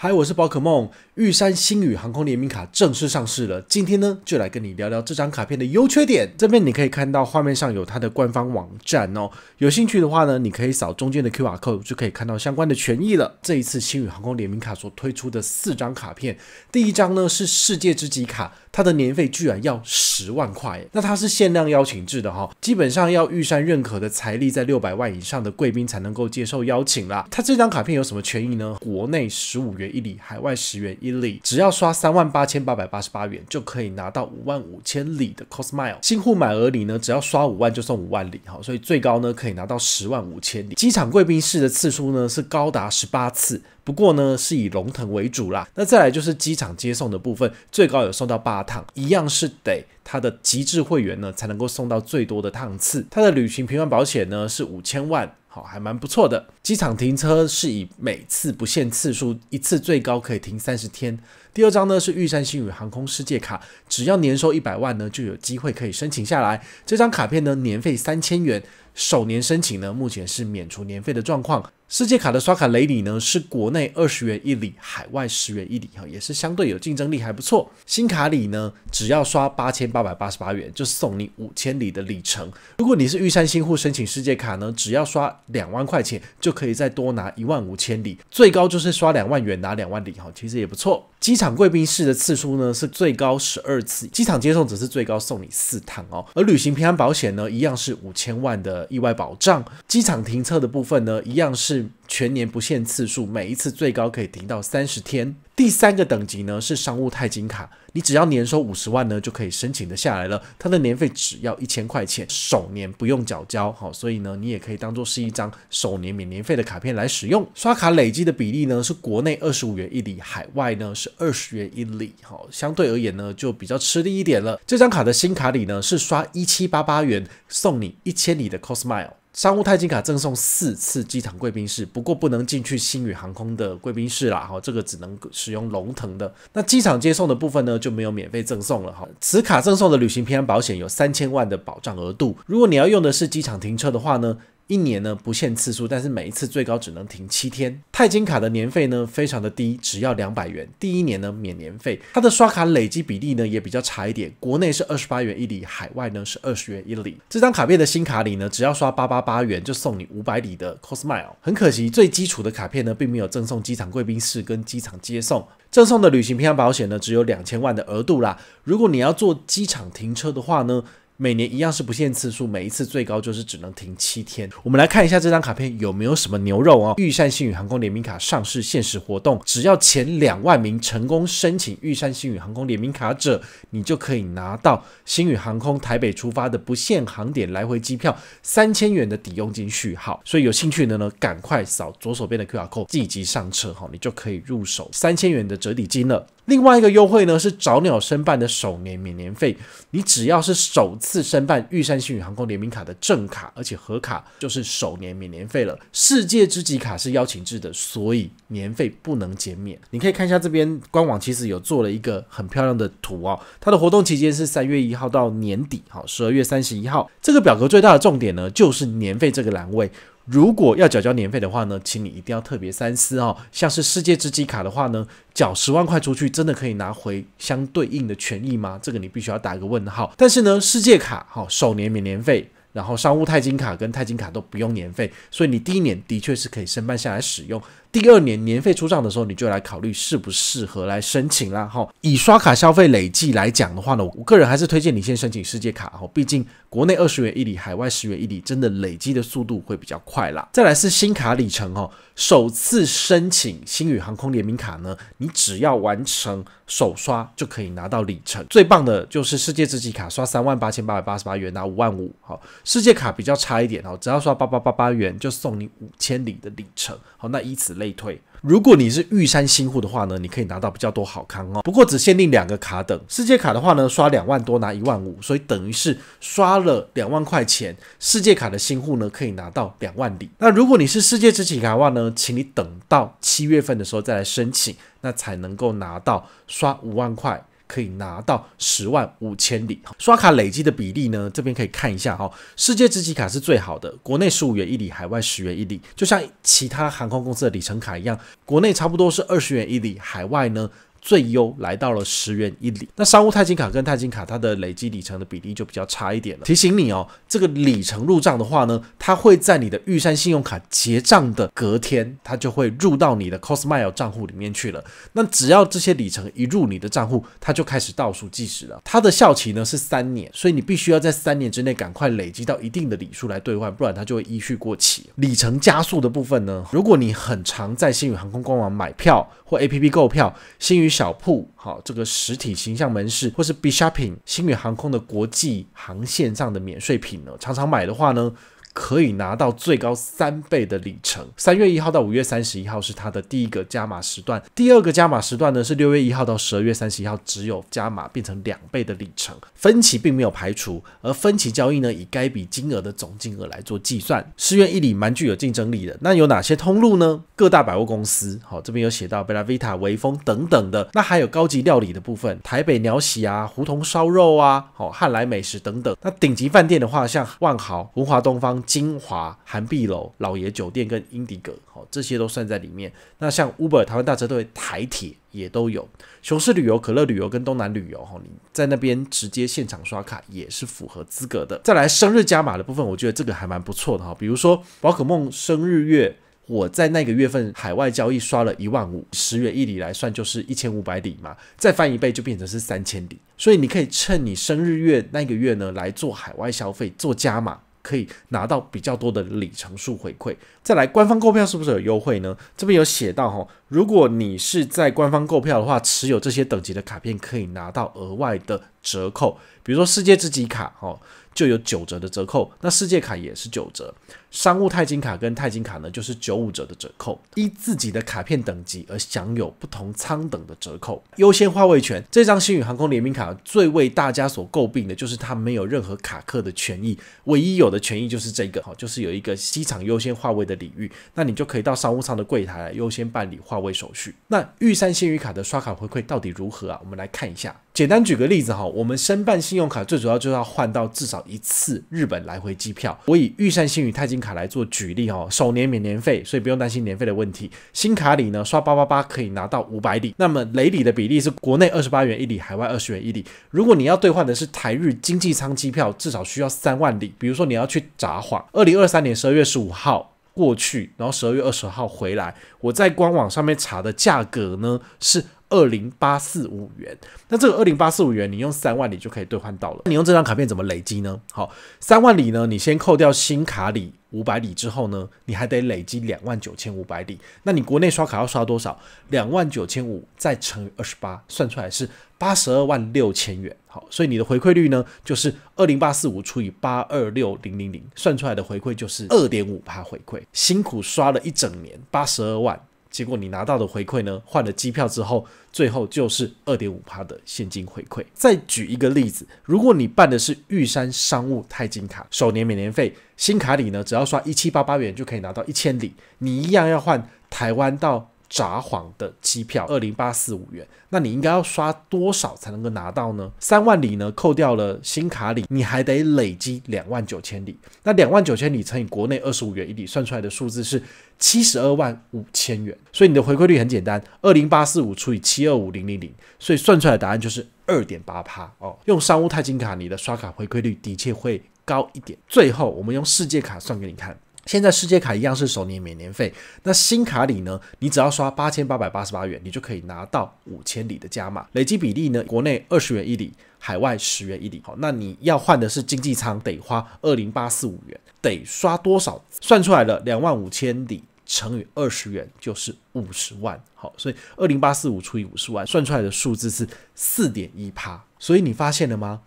嗨，我是宝可梦玉山星宇航空联名卡正式上市了。今天呢，就来跟你聊聊这张卡片的优缺点。这边你可以看到画面上有它的官方网站哦，有兴趣的话呢，你可以扫中间的 Q R code 就可以看到相关的权益了。这一次星宇航空联名卡所推出的四张卡片，第一张呢是世界之极卡。它的年费居然要十万块，那它是限量邀请制的哈，基本上要玉算认可的财力在六百万以上的贵宾才能够接受邀请啦。它这张卡片有什么权益呢？国内十五元一里，海外十元一里，只要刷三万八千八百八十八元就可以拿到五万五千里的 cosmile。新户买额里呢，只要刷五万就送五万里，哈，所以最高呢可以拿到十万五千里。机场贵宾室的次数呢是高达十八次。不过呢，是以龙腾为主啦。那再来就是机场接送的部分，最高有送到八趟，一样是得它的极致会员呢才能够送到最多的趟次。它的旅行平安保险呢是五千万，好还蛮不错的。机场停车是以每次不限次数，一次最高可以停三十天。第二张呢是玉山星宇航空世界卡，只要年收一百万呢，就有机会可以申请下来。这张卡片呢年费三千元，首年申请呢目前是免除年费的状况。世界卡的刷卡雷里呢是国内二十元一里，海外十元一里，哈也是相对有竞争力，还不错。新卡里呢只要刷八千八百八十八元就送你五千里的里程。如果你是玉山新户申请世界卡呢，只要刷两万块钱就可以再多拿一万五千里，最高就是刷两万元拿两万里，哈其实也不错。机场贵宾室的次数呢是最高十二次，机场接送只是最高送你四趟哦。而旅行平安保险呢，一样是五千万的意外保障，机场停车的部分呢，一样是。全年不限次数，每一次最高可以停到三十天。第三个等级呢是商务钛金卡，你只要年收五十万呢就可以申请的下来了。它的年费只要一千块钱，首年不用缴交，好，所以呢你也可以当做是一张首年免年费的卡片来使用。刷卡累积的比例呢是国内二十五元一里，海外呢是二十元一里，好，相对而言呢就比较吃力一点了。这张卡的新卡里呢是刷一七八八元送你一千里的 cosmile。商务钛金卡赠送四次机场贵宾室，不过不能进去星宇航空的贵宾室啦，哈，这个只能使用龙腾的。那机场接送的部分呢，就没有免费赠送了，哈。此卡赠送的旅行平安保险有三千万的保障额度，如果你要用的是机场停车的话呢？一年呢不限次数，但是每一次最高只能停七天。钛金卡的年费呢非常的低，只要两百元，第一年呢免年费。它的刷卡累积比例呢也比较差一点，国内是二十八元一里，海外呢是二十元一里。这张卡片的新卡里呢，只要刷八八八元就送你五百里的 c o s m i l e 很可惜，最基础的卡片呢并没有赠送机场贵宾室跟机场接送，赠送的旅行平安保险呢只有两千万的额度啦。如果你要坐机场停车的话呢？每年一样是不限次数，每一次最高就是只能停七天。我们来看一下这张卡片有没有什么牛肉哦。玉山星宇航空联名卡上市限时活动，只要前两万名成功申请玉山星宇航空联名卡者，你就可以拿到星宇航空台北出发的不限航点来回机票三千元的抵用金序号。所以有兴趣的呢，赶快扫左手边的 Q R Code，立即上车哈，你就可以入手三千元的折抵金了。另外一个优惠呢是找鸟申办的首年免年费，你只要是首次申办玉山星宇航空联名卡的正卡，而且合卡就是首年免年费了。世界之极卡是邀请制的，所以年费不能减免。你可以看一下这边官网，其实有做了一个很漂亮的图哦。它的活动期间是三月一号到年底，好十二月三十一号。这个表格最大的重点呢就是年费这个栏位。如果要缴交年费的话呢，请你一定要特别三思哦。像是世界之机卡的话呢，缴十万块出去，真的可以拿回相对应的权益吗？这个你必须要打一个问号。但是呢，世界卡哈首年免年费，然后商务钛金卡跟钛金卡都不用年费，所以你第一年的确是可以申办下来使用。第二年年费出账的时候，你就来考虑适不适合来申请啦。哈，以刷卡消费累计来讲的话呢，我个人还是推荐你先申请世界卡。哈，毕竟国内二十元一里，海外十元一里，真的累积的速度会比较快啦。再来是新卡里程，哈，首次申请星宇航空联名卡呢，你只要完成首刷就可以拿到里程。最棒的就是世界之极卡，刷三万八千八百八十八元拿五万五。好，世界卡比较差一点，哦，只要刷八八八八元就送你五千里的里程。好，那以此类。退，如果你是玉山新户的话呢，你可以拿到比较多好康哦。不过只限定两个卡等，世界卡的话呢，刷两万多拿一万五，所以等于是刷了两万块钱，世界卡的新户呢可以拿到两万里。那如果你是世界之奇卡的话呢，请你等到七月份的时候再来申请，那才能够拿到刷五万块。可以拿到十万五千里，刷卡累积的比例呢？这边可以看一下哈，世界值级卡是最好的，国内十五元一里，海外十元一里，就像其他航空公司的里程卡一样，国内差不多是二十元一里，海外呢？最优来到了十元一里，那商务钛金卡跟钛金卡它的累积里程的比例就比较差一点了。提醒你哦，这个里程入账的话呢，它会在你的玉山信用卡结账的隔天，它就会入到你的 c o s m i l e 账户里面去了。那只要这些里程一入你的账户，它就开始倒数计时了。它的效期呢是三年，所以你必须要在三年之内赶快累积到一定的里数来兑换，不然它就会依序过期。里程加速的部分呢，如果你很常在星宇航空官网买票或 APP 购票，星宇。小铺，好，这个实体形象门市，或是必 shopping，星宇航空的国际航线上的免税品呢，常常买的话呢。可以拿到最高三倍的里程，三月一号到五月三十一号是它的第一个加码时段，第二个加码时段呢是六月一号到十二月三十一号，只有加码变成两倍的里程，分期并没有排除，而分期交易呢以该笔金额的总金额来做计算，四月一里蛮具有竞争力的，那有哪些通路呢？各大百货公司，好这边有写到贝拉维塔、维风等等的，那还有高级料理的部分，台北鸟喜啊、胡同烧肉啊、好汉来美食等等，那顶级饭店的话像万豪、文华东方。金华、韩碧楼、老爷酒店跟英迪格，好、哦，这些都算在里面。那像 Uber、台湾大车队、台铁也都有。熊市旅游、可乐旅游跟东南旅游，哈，你在那边直接现场刷卡也是符合资格的。再来生日加码的部分，我觉得这个还蛮不错的哈。比如说宝可梦生日月，我在那个月份海外交易刷了一万五十元一里，来算就是一千五百里嘛，再翻一倍就变成是三千里。所以你可以趁你生日月那个月呢来做海外消费做加码。可以拿到比较多的里程数回馈。再来，官方购票是不是有优惠呢？这边有写到哈，如果你是在官方购票的话，持有这些等级的卡片可以拿到额外的折扣。比如说世界之极卡哦，就有九折的折扣。那世界卡也是九折，商务钛金卡跟钛金卡呢，就是九五折的折扣，依自己的卡片等级而享有不同舱等的折扣，优先化位权。这张星宇航空联名卡最为大家所诟病的就是它没有任何卡客的权益，唯一有的权益就是这个哦，就是有一个机场优先化位的。领域，那你就可以到商务舱的柜台来优先办理化位手续。那玉山新宇卡的刷卡回馈到底如何啊？我们来看一下。简单举个例子哈，我们申办信用卡最主要就是要换到至少一次日本来回机票。我以御膳新宇钛金卡来做举例哈，首年免年费，所以不用担心年费的问题。新卡里呢，刷八八八可以拿到五百里，那么累里的比例是国内二十八元一里，海外二十元一里。如果你要兑换的是台日经济舱机票，至少需要三万里。比如说你要去札幌，二零二三年十二月十五号。过去，然后十二月二十号回来，我在官网上面查的价格呢是二零八四五元。那这个二零八四五元，你用三万里就可以兑换到了。你用这张卡片怎么累积呢？好，三万里呢，你先扣掉新卡里。五百里之后呢，你还得累积两万九千五百里。那你国内刷卡要刷多少？两万九千五再乘以二十八，算出来是八十二万六千元。好，所以你的回馈率呢，就是二零八四五除以八二六零零零，算出来的回馈就是二点五帕回馈。辛苦刷了一整年，八十二万。结果你拿到的回馈呢？换了机票之后，最后就是二点五趴的现金回馈。再举一个例子，如果你办的是玉山商务钛金卡，首年免年费，新卡里呢，只要刷一七八八元就可以拿到一千里，你一样要换台湾到。札幌的机票二零八四五元，那你应该要刷多少才能够拿到呢？三万里呢？扣掉了新卡里，你还得累积两万九千里。那两万九千里乘以国内二十五元一里，算出来的数字是七十二万五千元。所以你的回馈率很简单，二零八四五除以七二五零零零，所以算出来的答案就是二点八趴哦。用商务钛金卡，你的刷卡回馈率的确会高一点。最后，我们用世界卡算给你看。现在世界卡一样是首年免年费，那新卡里呢？你只要刷八千八百八十八元，你就可以拿到五千里的加码，累积比例呢？国内二十元一里，海外十元一里。好，那你要换的是经济舱，得花二零八四五元，得刷多少？算出来了，两万五千里乘以二十元就是五十万。好，所以二零八四五除以五十万，算出来的数字是四点一趴。所以你发现了吗？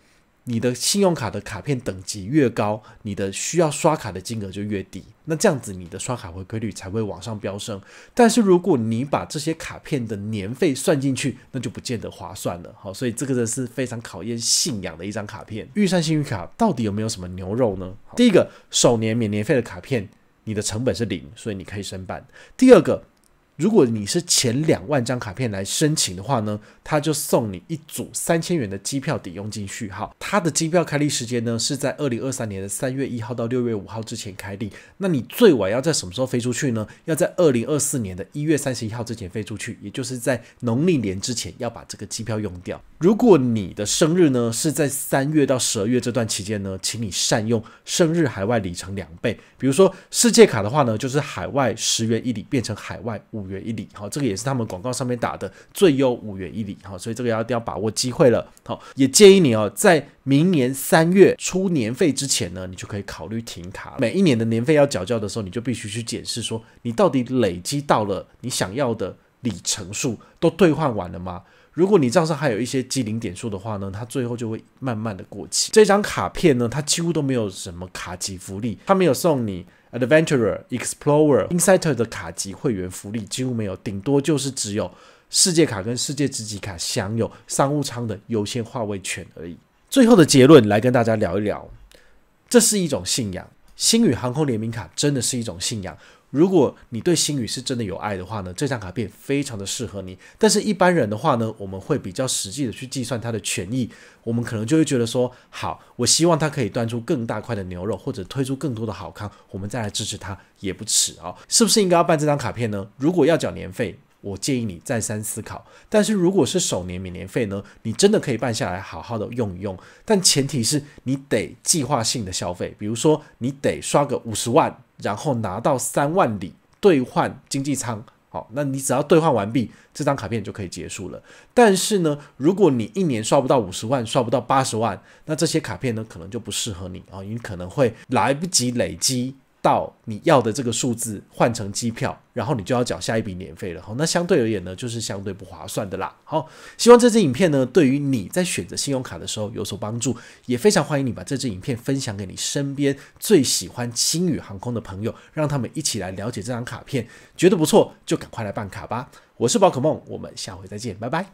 你的信用卡的卡片等级越高，你的需要刷卡的金额就越低，那这样子你的刷卡回馈率才会往上飙升。但是如果你把这些卡片的年费算进去，那就不见得划算了。好，所以这个是非常考验信仰的一张卡片。预算信用卡到底有没有什么牛肉呢？第一个，首年免年费的卡片，你的成本是零，所以你可以申办。第二个。如果你是前两万张卡片来申请的话呢，他就送你一组三千元的机票抵用金序号。他的机票开立时间呢是在二零二三年的三月一号到六月五号之前开立。那你最晚要在什么时候飞出去呢？要在二零二四年的一月三十一号之前飞出去，也就是在农历年之前要把这个机票用掉。如果你的生日呢是在三月到十二月这段期间呢，请你善用生日海外里程两倍。比如说世界卡的话呢，就是海外十元一里变成海外五。五元一里，好，这个也是他们广告上面打的最优五元一里，好，所以这个要一定要把握机会了，好，也建议你哦，在明年三月出年费之前呢，你就可以考虑停卡。每一年的年费要缴交的时候，你就必须去检视说，你到底累积到了你想要的里程数都兑换完了吗？如果你账上还有一些积零点数的话呢，它最后就会慢慢的过期。这张卡片呢，它几乎都没有什么卡级福利，它没有送你。Adventurer、Explorer、Insider 的卡级会员福利几乎没有，顶多就是只有世界卡跟世界职级卡享有商务舱的优先划位权而已。最后的结论来跟大家聊一聊，这是一种信仰。星宇航空联名卡真的是一种信仰。如果你对星宇是真的有爱的话呢，这张卡片非常的适合你。但是，一般人的话呢，我们会比较实际的去计算它的权益，我们可能就会觉得说，好，我希望他可以端出更大块的牛肉，或者推出更多的好康，我们再来支持他也不迟啊。是不是应该要办这张卡片呢？如果要缴年费。我建议你再三思考，但是如果是首年免年费呢，你真的可以办下来，好好的用一用。但前提是你得计划性的消费，比如说你得刷个五十万，然后拿到三万里兑换经济舱，好，那你只要兑换完毕，这张卡片就可以结束了。但是呢，如果你一年刷不到五十万，刷不到八十万，那这些卡片呢，可能就不适合你啊，你可能会来不及累积。到你要的这个数字换成机票，然后你就要缴下一笔年费了。好，那相对而言呢，就是相对不划算的啦。好，希望这支影片呢，对于你在选择信用卡的时候有所帮助。也非常欢迎你把这支影片分享给你身边最喜欢星宇航空的朋友，让他们一起来了解这张卡片。觉得不错就赶快来办卡吧。我是宝可梦，我们下回再见，拜拜。